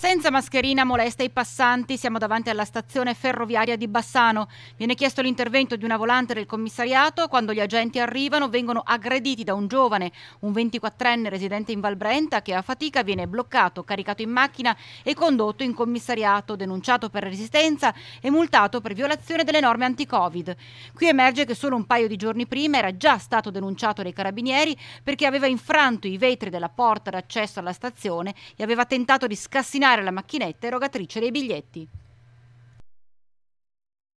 Senza mascherina molesta i passanti, siamo davanti alla stazione ferroviaria di Bassano. Viene chiesto l'intervento di una volante del commissariato. Quando gli agenti arrivano vengono aggrediti da un giovane, un 24enne residente in Valbrenta, che a fatica viene bloccato, caricato in macchina e condotto in commissariato, denunciato per resistenza e multato per violazione delle norme anti-Covid. Qui emerge che solo un paio di giorni prima era già stato denunciato dai carabinieri perché aveva infranto i vetri della porta d'accesso alla stazione e aveva tentato di scassinare avvicinare alla macchinetta erogatrice dei biglietti.